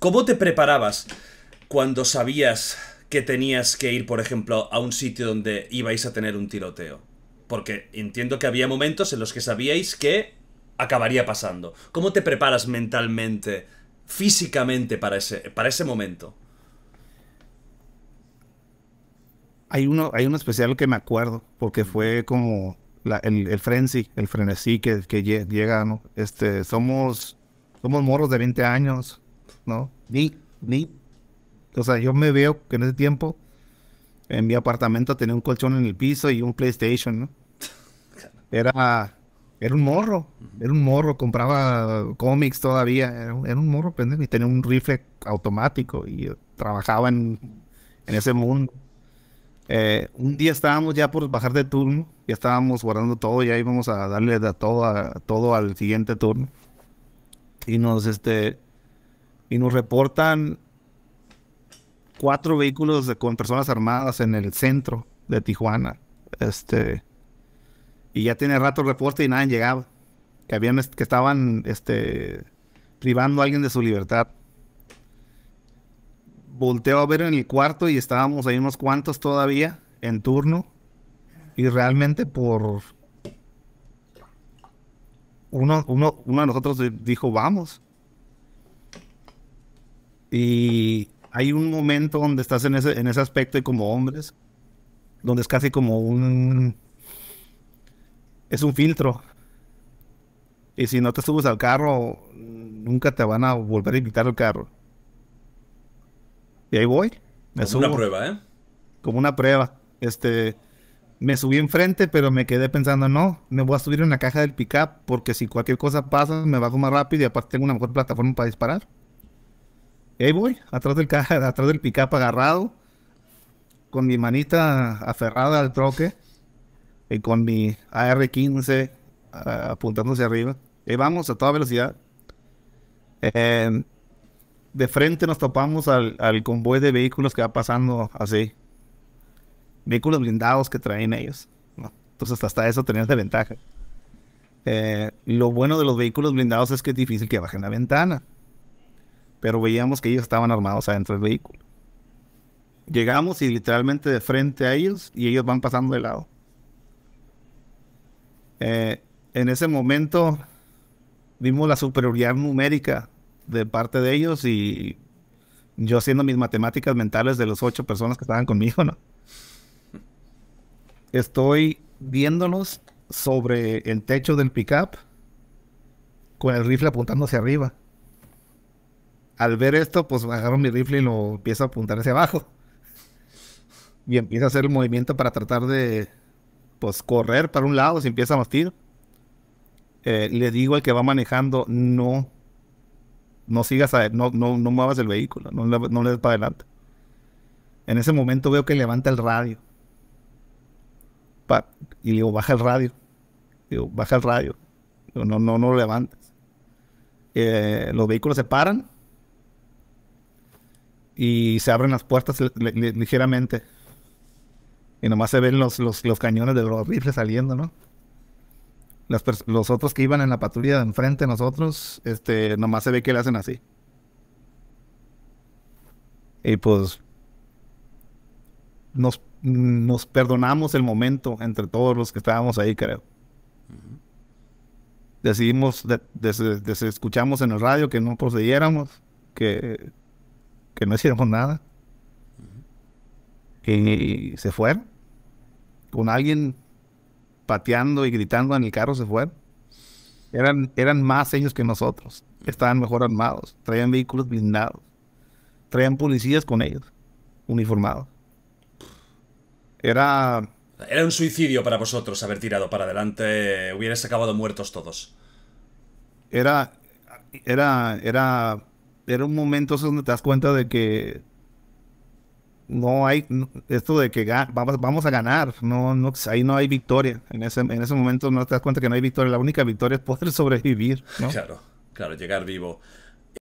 ¿Cómo te preparabas cuando sabías que tenías que ir, por ejemplo, a un sitio donde ibais a tener un tiroteo? Porque entiendo que había momentos en los que sabíais que acabaría pasando. ¿Cómo te preparas mentalmente, físicamente para ese, para ese momento? Hay uno, hay uno especial que me acuerdo, porque fue como el, el, frenzy, el frenesí que, que llega, ¿no? Este, somos somos morros de 20 años, ¿no? Ni, ni. O sea, yo me veo que en ese tiempo en mi apartamento tenía un colchón en el piso y un PlayStation, ¿no? Era, era un morro, era un morro, compraba cómics todavía, era, un morro pendejo y tenía un rifle automático y trabajaba en, ese mundo. Eh, un día estábamos ya por bajar de turno, ya estábamos guardando todo, ya íbamos a darle de todo, todo al siguiente turno y nos, este, y nos reportan cuatro vehículos con personas armadas en el centro de Tijuana. Este, y ya tiene rato el reporte y nadie llegaba. Que, habían, que estaban este, privando a alguien de su libertad. Volteo a ver en el cuarto y estábamos ahí unos cuantos todavía en turno. Y realmente por uno, uno, uno de nosotros dijo, vamos. Y hay un momento donde estás en ese, aspecto y como hombres, donde es casi como un... Es un filtro. Y si no te subes al carro, nunca te van a volver a invitar al carro. Y ahí voy. como una prueba, ¿eh? Como una prueba. Este, me subí enfrente, pero me quedé pensando, no, me voy a subir en la caja del pickup porque si cualquier cosa pasa, me bajo más rápido y aparte tengo una mejor plataforma para disparar. Y ahí voy, atrás del caja, atrás del pickup agarrado, con mi manita aferrada al troque y con mi AR-15 apuntando apuntándose arriba. Y vamos a toda velocidad. Em, de frente nos topamos al, al convoy de vehículos que va pasando así vehículos blindados que traen ellos. Entonces hasta eso tenías de ventaja. Eh, lo bueno de los vehículos blindados es que es difícil que bajen la ventana. Pero veíamos que ellos estaban armados adentro del vehículo. Llegamos y literalmente de frente a ellos y ellos van pasando de lado. Eh, en ese momento vimos la superioridad numérica de parte de ellos y yo haciendo mis matemáticas mentales de las ocho personas que estaban conmigo, ¿no? Estoy viéndonos sobre el techo del pickup con el rifle apuntando hacia arriba. Al ver esto, pues agarro mi rifle y lo empiezo a apuntar hacia abajo. Y empieza a hacer el movimiento para tratar de pues, correr para un lado, Si empieza a mastir. Eh, le digo al que va manejando, no, no sigas a, no, no, no muevas el vehículo, no, no le des para adelante. En ese momento veo que levanta el radio y le digo, baja el radio. Digo, baja el radio. no, no, no lo levantes. Eh, los vehículos se paran y se abren las puertas ligeramente. Y nomás se ven los, cañones de los rifles saliendo, ¿no? los otros que iban en la patrulla de enfrente de nosotros, este, nomás se ve que le hacen así. Y pues nos nos perdonamos el momento entre todos los que estábamos ahí, creo. Decidimos, escuchamos en el radio que no procediéramos, que, no hiciéramos nada. Y se fueron. Con alguien pateando y gritando en el carro se fueron. Eran, eran más ellos que nosotros. Estaban mejor armados. Traían vehículos blindados. Traían policías con ellos, uniformados. Era. Era un suicidio para vosotros haber tirado para adelante. Hubierais acabado muertos todos. Era. Era. Era. Era un momento donde te das cuenta de que. No hay. Esto de que vamos, a ganar. No, no, ahí no hay victoria. En ese, en ese momento no te das cuenta que no hay victoria. La única victoria es poder sobrevivir. Claro, claro, llegar vivo.